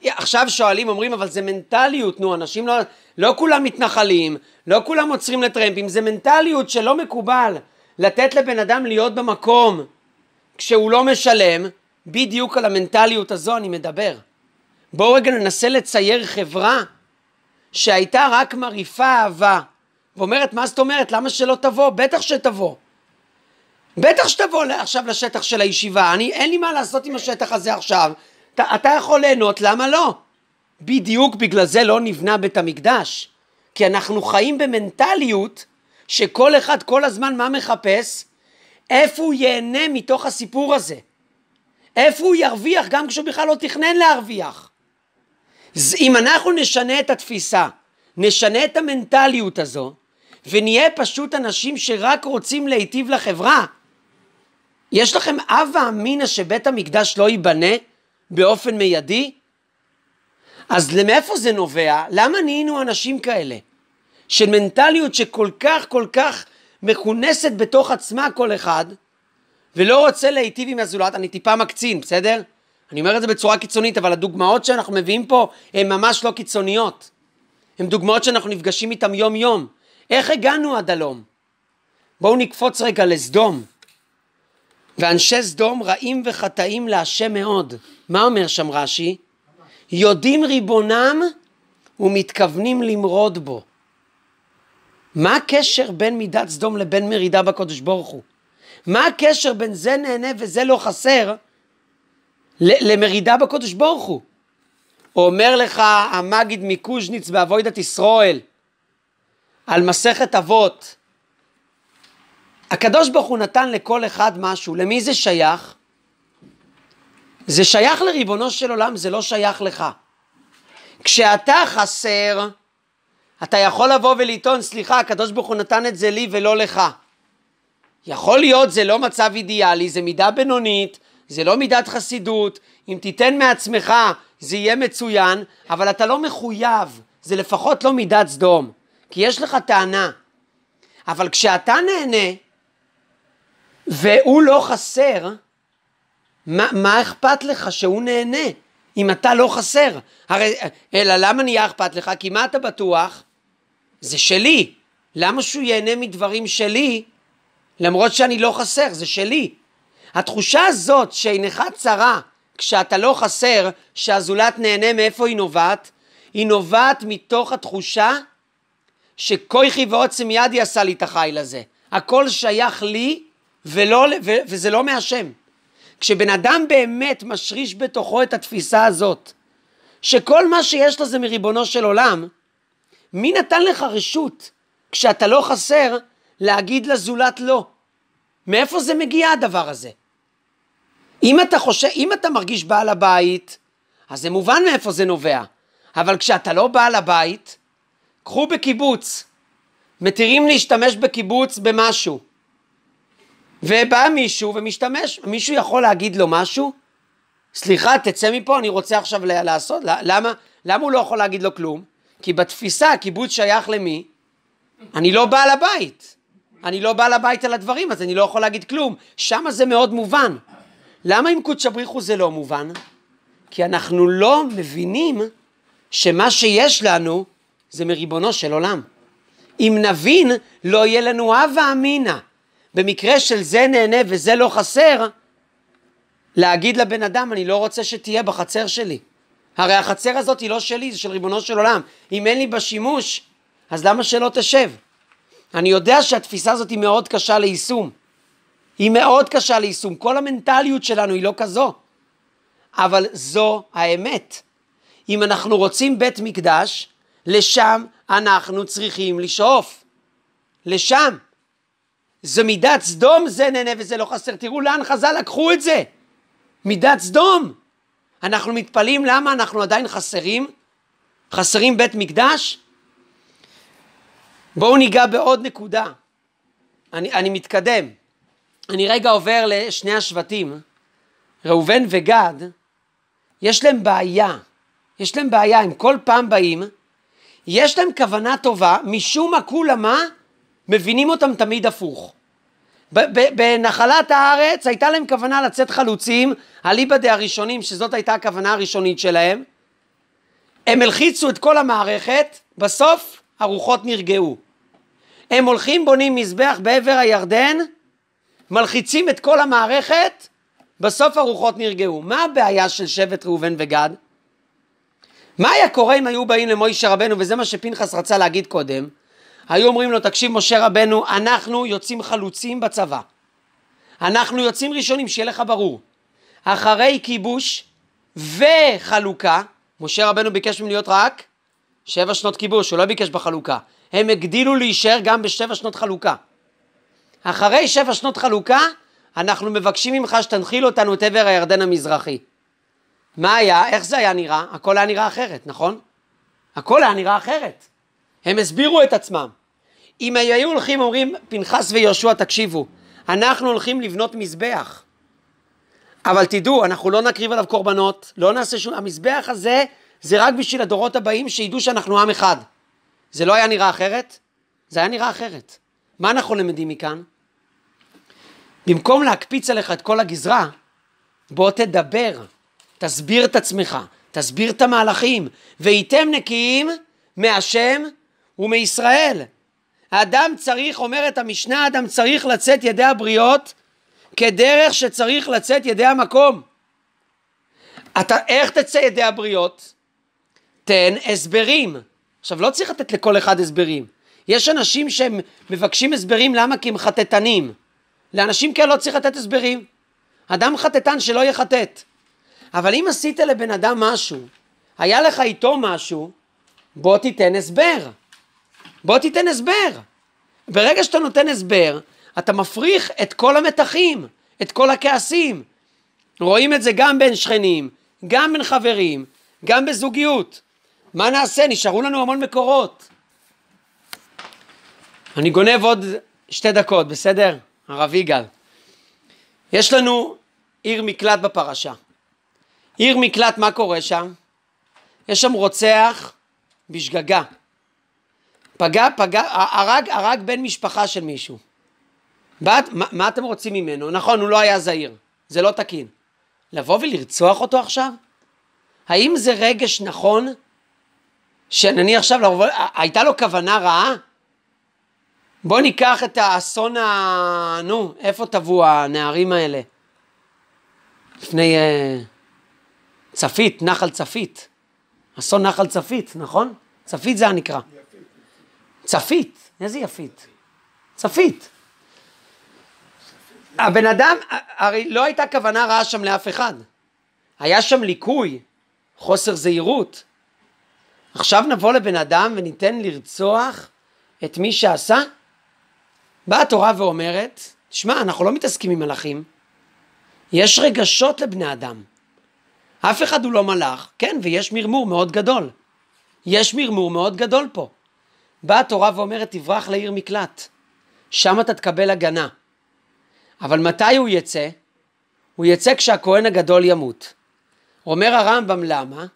עכשיו שואלים, אומרים, אבל זה מנטליות, נו, אנשים לא, לא כולם מתנחלים, לא כולם עוצרים לטרמפים, זה מנטליות שלא מקובל לתת לבן אדם להיות במקום כשהוא לא משלם, בדיוק על המנטליות הזו אני מדבר. בואו רגע ננסה לצייר חברה שהייתה רק מרעיפה אהבה, ואומרת, מה זאת אומרת, למה שלא תבוא? בטח שתבוא. בטח שתבוא עכשיו לשטח של הישיבה, אני, אין לי מה לעשות עם השטח הזה עכשיו, אתה, אתה יכול ליהנות, למה לא? בדיוק בגלל זה לא נבנה בית המקדש, כי אנחנו חיים במנטליות שכל אחד כל הזמן מה מחפש? איפה הוא ייהנה מתוך הסיפור הזה? איפה הוא ירוויח גם כשהוא בכלל לא תכנן להרוויח? אם אנחנו נשנה את התפיסה, נשנה את המנטליות הזו, ונהיה פשוט אנשים שרק רוצים להיטיב לחברה, יש לכם הווה אמינא שבית המקדש לא ייבנה באופן מיידי? אז מאיפה זה נובע? למה נהיינו אנשים כאלה? של מנטליות שכל כך כל כך מכונסת בתוך עצמה כל אחד, ולא רוצה להיטיב עם הזולת, אני טיפה מקצין, בסדר? אני אומר את זה בצורה קיצונית, אבל הדוגמאות שאנחנו מביאים פה הן ממש לא קיצוניות. הן דוגמאות שאנחנו נפגשים איתן יום-יום. איך הגענו עד הלום? בואו נקפוץ רגע לסדום. ואנשי סדום רעים וחטאים להשם מאוד. מה אומר שם רש"י? יודעים ריבונם ומתכוונים למרוד בו. מה הקשר בין מידת סדום לבין מרידה בקודש ברוך הוא? מה הקשר בין זה נהנה וזה לא חסר למרידה בקודש ברוך הוא? אומר לך המגיד מקוז'ניץ באבוידת ישראל על מסכת אבות הקדוש ברוך הוא נתן לכל אחד משהו, למי זה שייך? זה שייך לריבונו של עולם, זה לא שייך לך. כשאתה חסר, אתה יכול לבוא ולטעון, סליחה, הקדוש ברוך הוא נתן את זה לי ולא לך. יכול להיות, זה לא מצב אידיאלי, זה מידה בינונית, זה לא מידת חסידות, אם תיתן מעצמך זה יהיה מצוין, אבל אתה לא מחויב, זה לפחות לא מידת סדום, כי יש לך טענה. אבל כשאתה נהנה, והוא לא חסר, מה, מה אכפת לך שהוא נהנה אם אתה לא חסר? הרי, אלא למה נהיה אכפת לך? כי מה אתה בטוח? זה שלי. למה שהוא ייהנה מדברים שלי למרות שאני לא חסר? זה שלי. התחושה הזאת שעינך צרה כשאתה לא חסר, שהזולת נהנה, מאיפה היא נובעת? היא נובעת מתוך התחושה שכויכי ועוצם ידי עשה לי את החיל הזה. הכל שייך לי ולא, ו, וזה לא מהשם. כשבן אדם באמת משריש בתוכו את התפיסה הזאת, שכל מה שיש לו זה מריבונו של עולם, מי נתן לך רשות, כשאתה לא חסר, להגיד לזולת לא? מאיפה זה מגיע הדבר הזה? אם אתה חושב, אם אתה מרגיש בעל הבית, אז זה מובן מאיפה זה נובע. אבל כשאתה לא בעל הבית, קחו בקיבוץ. מתירים להשתמש בקיבוץ במשהו. ובא מישהו ומשתמש, מישהו יכול להגיד לו משהו? סליחה, תצא מפה, אני רוצה עכשיו לעשות, למה, למה הוא לא יכול להגיד לו כלום? כי בתפיסה הקיבוץ שייך למי? אני לא בעל הבית. אני לא בעל הבית על הדברים, אז אני לא יכול להגיד כלום. שם זה מאוד מובן. למה עם קודש הבריחו זה לא מובן? כי אנחנו לא מבינים שמה שיש לנו זה מריבונו של עולם. אם נבין, לא יהיה לנו הווה אמינא. במקרה של זה נהנה וזה לא חסר, להגיד לבן אדם, אני לא רוצה שתהיה בחצר שלי. הרי החצר הזאת היא לא שלי, זה של ריבונו של עולם. אם אין לי בשימוש, אז למה שלא תשב? אני יודע שהתפיסה הזאת היא מאוד קשה ליישום. היא מאוד קשה ליישום. כל המנטליות שלנו היא לא כזו. אבל זו האמת. אם אנחנו רוצים בית מקדש, לשם אנחנו צריכים לשאוף. לשם. זה מידת סדום, זה נהנה וזה לא חסר. תראו לאן חז"ל לקחו את זה. מידת סדום. אנחנו מתפלאים למה אנחנו עדיין חסרים, חסרים בית מקדש. בואו ניגע בעוד נקודה. אני, אני מתקדם. אני רגע עובר לשני השבטים. ראובן וגד, יש להם בעיה. יש להם בעיה, הם כל פעם באים, יש להם כוונה טובה, משום מה כולה מה? מבינים אותם תמיד הפוך. בנחלת הארץ הייתה להם כוונה לצאת חלוצים, אליבא דה הראשונים, שזאת הייתה הכוונה הראשונית שלהם. הם הלחיצו את כל המערכת, בסוף הרוחות נרגעו. הם הולכים, בונים מזבח בעבר הירדן, מלחיצים את כל המערכת, בסוף הרוחות נרגעו. מה הבעיה של שבט ראובן וגד? מה היה קורה אם היו באים למוישה רבנו, וזה מה שפנחס רצה להגיד קודם, היו אומרים לו, תקשיב משה רבנו, אנחנו יוצאים חלוצים בצבא. אנחנו יוצאים ראשונים, שיהיה לך ברור. אחרי כיבוש וחלוקה, משה רבנו ביקש ממנו להיות רק שבע שנות כיבוש, הוא לא ביקש בחלוקה. הם הגדילו להישאר גם בשבע שנות חלוקה. אחרי שבע שנות חלוקה, אנחנו מבקשים ממך שתנחיל אותנו את עבר הירדן המזרחי. מה היה? איך זה היה נראה? הכל היה נראה אחרת, נכון? הכל היה נראה אחרת. הם הסבירו את עצמם. אם היו הולכים אומרים פנחס ויהושע תקשיבו אנחנו הולכים לבנות מזבח אבל תדעו אנחנו לא נקריב עליו קורבנות לא נעשה שום המזבח הזה זה רק בשביל הדורות הבאים שידעו שאנחנו עם אחד זה לא היה נראה אחרת? זה היה נראה אחרת מה אנחנו למדים מכאן? במקום להקפיץ עליך את כל הגזרה בוא תדבר תסביר את עצמך תסביר את המהלכים והייתם נקיים מהשם ומישראל האדם צריך, אומרת המשנה, האדם צריך לצאת ידי הבריות כדרך שצריך לצאת ידי המקום. אתה, איך תצא ידי הבריות? תן הסברים. עכשיו, לא צריך לתת לכל אחד הסברים. יש אנשים שהם מבקשים הסברים, למה? כי הם חטטנים. לאנשים כאלה לא צריך לתת הסברים. אדם חטטן שלא יחטט. אבל אם עשית לבן אדם משהו, היה לך איתו משהו, בוא תיתן הסבר. בוא תיתן הסבר. ברגע שאתה נותן הסבר, אתה מפריך את כל המתחים, את כל הכעסים. רואים את זה גם בין שכנים, גם בין חברים, גם בזוגיות. מה נעשה? נשארו לנו המון מקורות. אני גונב עוד שתי דקות, בסדר? הרב יגאל. יש לנו עיר מקלט בפרשה. עיר מקלט, מה קורה שם? יש שם רוצח בשגגה. פגע, פגע, הרג, הרג בן משפחה של מישהו. בת, מה, מה אתם רוצים ממנו? נכון, הוא לא היה זהיר, זה לא תקין. לבוא ולרצוח אותו עכשיו? האם זה רגש נכון? שאני עכשיו, לרוב, הייתה לו כוונה רעה? בוא ניקח את האסון ה... נו, איפה טבעו הנערים האלה? לפני... אה, צפית, נחל צפית. אסון נחל צפית, נכון? צפית זה הנקרא. Yeah. צפית, איזה יפית? צפית. הבן אדם, הרי לא הייתה כוונה רעה שם לאף אחד. היה שם ליקוי, חוסר זהירות. עכשיו נבוא לבן אדם וניתן לרצוח את מי שעשה? באה התורה ואומרת, שמע, אנחנו לא מתעסקים עם מלאכים. יש רגשות לבני אדם. אף אחד הוא לא מלאך, כן, ויש מרמור מאוד גדול. יש מרמור מאוד גדול פה. באה התורה ואומרת, תברח לעיר מקלט, שם אתה תקבל הגנה. אבל מתי הוא יצא? הוא יצא כשהכהן הגדול ימות. אומר הרמב"ם, למה?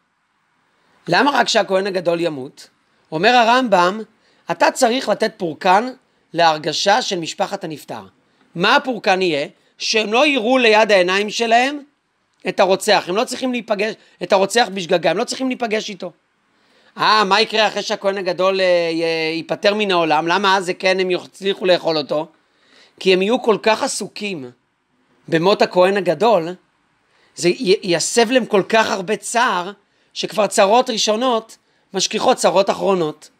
למה רק כשהכהן הגדול ימות? אומר הרמב"ם, אתה צריך לתת פורקן להרגשה של משפחת הנפטר. מה הפורקן יהיה? שהם לא יראו ליד העיניים שלהם את הרוצח, הם לא צריכים להיפגש, את הרוצח בשגגה, הם לא צריכים להיפגש איתו. אה, מה יקרה אחרי שהכהן הגדול אה, ייפטר מן העולם? למה אז זה כן הם יצליחו לאכול אותו? כי הם יהיו כל כך עסוקים במות הכהן הגדול, זה יסב להם כל כך הרבה צער, שכבר צרות ראשונות משכיחות צרות אחרונות.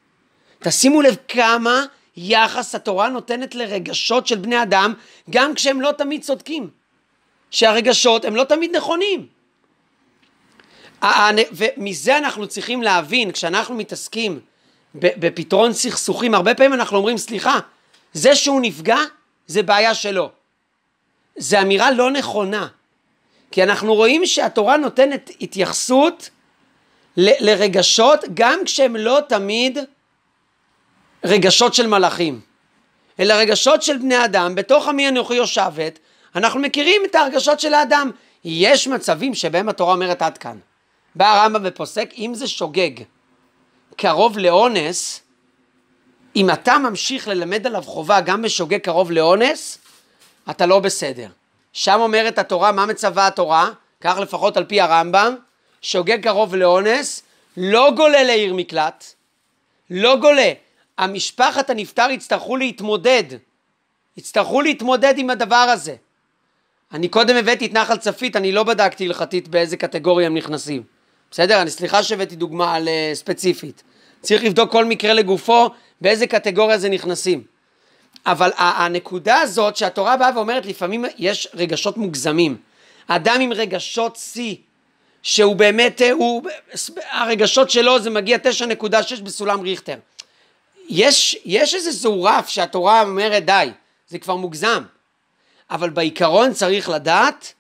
תשימו לב כמה יחס התורה נותנת לרגשות של בני אדם, גם כשהם לא תמיד צודקים. שהרגשות הם לא תמיד נכונים. ומזה אנחנו צריכים להבין, כשאנחנו מתעסקים בפתרון סכסוכים, הרבה פעמים אנחנו אומרים, סליחה, זה שהוא נפגע, זה בעיה שלו. זו אמירה לא נכונה, כי אנחנו רואים שהתורה נותנת התייחסות ל- לרגשות, גם כשהם לא תמיד רגשות של מלאכים, אלא רגשות של בני אדם, בתוך עמי אנוכי יושבת, אנחנו מכירים את הרגשות של האדם. יש מצבים שבהם התורה אומרת עד כאן. בא הרמב"ם ופוסק, אם זה שוגג קרוב לאונס, אם אתה ממשיך ללמד עליו חובה גם בשוגג קרוב לאונס, אתה לא בסדר. שם אומרת התורה, מה מצווה התורה? כך לפחות על פי הרמב"ם, שוגג קרוב לאונס, לא גולה לעיר מקלט, לא גולה. המשפחת הנפטר יצטרכו להתמודד, יצטרכו להתמודד עם הדבר הזה. אני קודם הבאתי את נחל צפית, אני לא בדקתי הלכתית באיזה קטגוריה הם נכנסים. בסדר? אני סליחה שהבאתי דוגמה על אה, uh, ספציפית. צריך לבדוק כל מקרה לגופו, באיזה קטגוריה זה נכנסים. אבל הנקודה הזאת שהתורה באה ואומרת, לפעמים יש רגשות מוגזמים. אדם עם רגשות שיא, שהוא באמת, אה, הוא, הרגשות שלו זה מגיע 9.6 בסולם ריכטר. יש, יש איזה זורף שהתורה אומרת די, זה כבר מוגזם. אבל בעיקרון צריך לדעת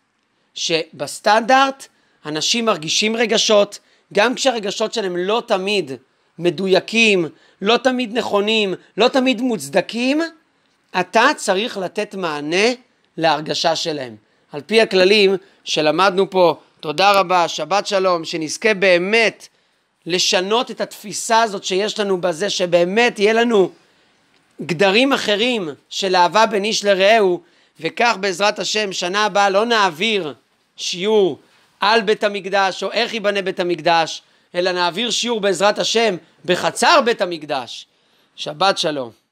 שבסטנדרט אנשים מרגישים רגשות, גם כשהרגשות שלהם לא תמיד מדויקים, לא תמיד נכונים, לא תמיד מוצדקים, אתה צריך לתת מענה להרגשה שלהם. על פי הכללים שלמדנו פה, תודה רבה, שבת שלום, שנזכה באמת לשנות את התפיסה הזאת שיש לנו בזה, שבאמת יהיה לנו גדרים אחרים של אהבה בין איש לרעהו, וכך בעזרת השם, שנה הבאה לא נעביר שיעור על בית המקדש, או איך ייבנה בית המקדש, אלא נעביר שיעור בעזרת השם בחצר בית המקדש. שבת שלום.